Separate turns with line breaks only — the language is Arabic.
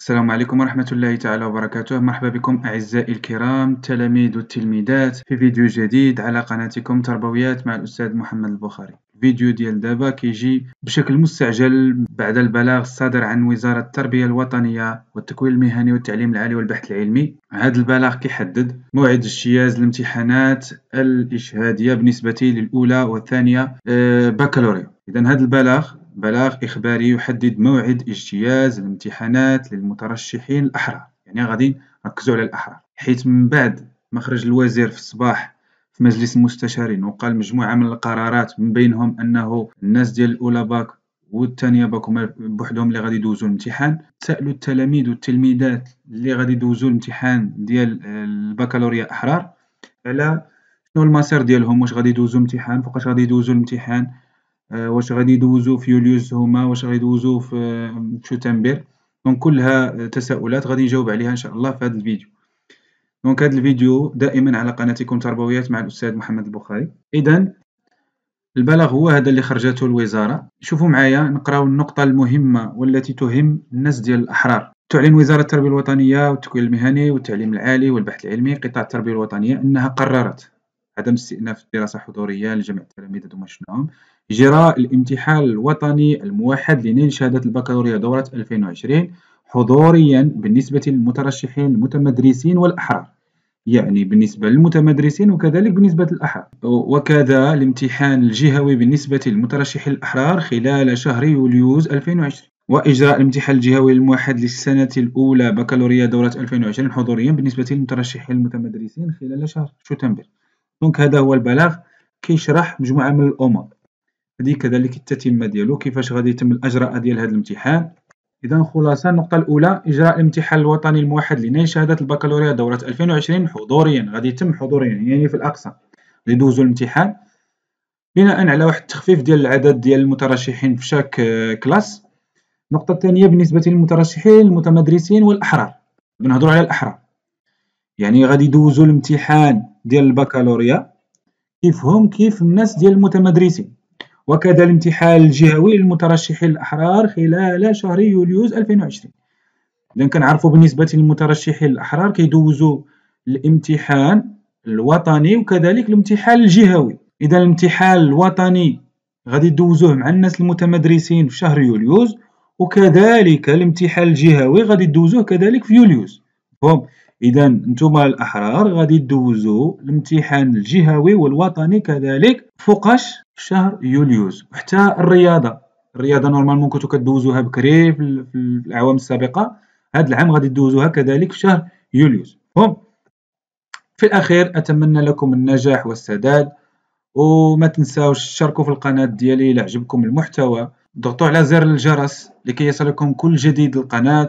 السلام عليكم ورحمة الله تعالى وبركاته مرحبا بكم أعزائي الكرام التلاميذ والتلميذات في فيديو جديد على قناتكم تربويات مع الأستاذ محمد البخاري الفيديو ديال دابا كيجي بشكل مستعجل بعد البلاغ الصادر عن وزارة التربية الوطنية والتكوين المهني والتعليم العالي والبحث العلمي هذا البلاغ كيحدد موعد اجتياز الامتحانات الإشهادية بالنسبة للأولى والثانية آه، بكالوريا إذا هذا البلاغ بلاغ إخباري يحدد موعد اجتياز الامتحانات للمترشحين الأحرار يعني غادي نركزو على الأحرار حيت من بعد ما خرج الوزير في الصباح في مجلس المستشارين وقال مجموعة من القرارات من بينهم أنه الناس ديال الأولى باك والثانية باك هما بوحدهم اللي غادي يدوزو الامتحان سألوا التلاميذ والتلميذات اللي غادي يدوزو الامتحان ديال البكالوريا أحرار على شنو المصير ديالهم واش غادي يدوزو امتحان فوقاش غادي يدوزو الامتحان آه، واش غادي يدوزو في يوليوز هما واش غادي يدوزو في آه، شوتنبير دونك كلها تساؤلات غادي نجاوب عليها ان شاء الله في هذا الفيديو دونك هذا الفيديو دائما على قناتكم تربويات مع الاستاذ محمد البخاري اذا البلاغ هو هذا اللي خرجته الوزاره شوفوا معايا نقراو النقطه المهمه والتي تهم الناس ديال الاحرار تعلن وزارة التربية الوطنية والتكوين المهني والتعليم العالي والبحث العلمي قطاع التربية الوطنية أنها قررت عدم استئناف الدراسة الحضورية لجميع التلاميذ ذوما شناهم اجراء الامتحان الوطني الموحد لنيل شهادة البكالوريا دورة 2020 حضوريا بالنسبة للمترشحين المتمدرسين والأحرار يعني بالنسبة للمتمدرسين وكذلك بالنسبة للأحرار وكذا الامتحان الجهوي بالنسبة للمترشحين الأحرار خلال شهر يوليوز 2020 وإجراء الامتحان الجهوي الموحد للسنة الأولى بكالوريا دورة 2020 حضوريا بالنسبة للمترشحين المتمدرسين خلال شهر شتنبر دونك هذا هو البلاغ كيشرح مجموعه من الامور هذه كذلك التتمه ديالو كيفاش غادي يتم الاجراء ديال هذا الامتحان اذا خلاصه النقطه الاولى اجراء الامتحان الوطني الموحد لنيل شهاده البكالوريا دوره 2020 حضوريا غادي يتم حضوريا يعني في الاقصى غادي يدوزوا الامتحان بناء على واحد التخفيف ديال العدد ديال المترشحين في شاك كلاس النقطه الثانيه بالنسبه للمترشحين المتمدرسين والاحرار بنهضروا على الاحرار يعني غادي يدوزوا الامتحان ديال البكالوريا كيفهم كيف الناس ديال المتمدرسين وكذا الامتحان الجهوي للمترشحين الأحرار خلال شهر يوليوز 2020 إذا كنعرفوا بالنسبة للمترشحين الأحرار كيدوزوا الامتحان الوطني وكذلك الامتحان الجهوي إذا الامتحان الوطني غادي يدوزوه مع الناس المتمدرسين في شهر يوليوز وكذلك الامتحان الجهوي غادي يدوزوه كذلك في يوليوز فهم اذا نتوما الاحرار غادي تدوزوا الامتحان الجهوي والوطني كذلك فوقاش في شهر يوليوز وحتى الرياضه الرياضه نورمالمون كنتو كدوزوها بكري في الاعوام السابقه هذا العام غادي تدوزوها كذلك في شهر يوليوز هم في الاخير اتمنى لكم النجاح والسداد وما تنساوش تشاركوا في القناه ديالي الى عجبكم المحتوى ضغطوا على زر الجرس لكي يصلكم كل جديد القناه